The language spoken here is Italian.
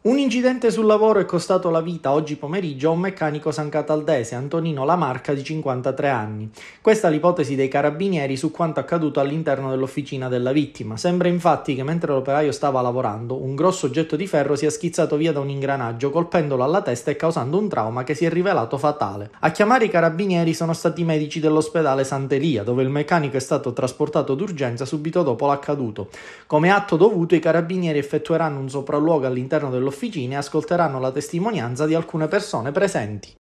Un incidente sul lavoro è costato la vita oggi pomeriggio a un meccanico sancataldese, Antonino Lamarca, di 53 anni. Questa è l'ipotesi dei carabinieri su quanto accaduto all'interno dell'officina della vittima. Sembra infatti che mentre l'operaio stava lavorando, un grosso oggetto di ferro sia schizzato via da un ingranaggio, colpendolo alla testa e causando un trauma che si è rivelato fatale. A chiamare i carabinieri sono stati i medici dell'ospedale Santeria, dove il meccanico è stato trasportato d'urgenza subito dopo l'accaduto. Come atto dovuto, i carabinieri effettueranno un sopralluogo all'interno dell'ospedale dell'Officina ascolteranno la testimonianza di alcune persone presenti.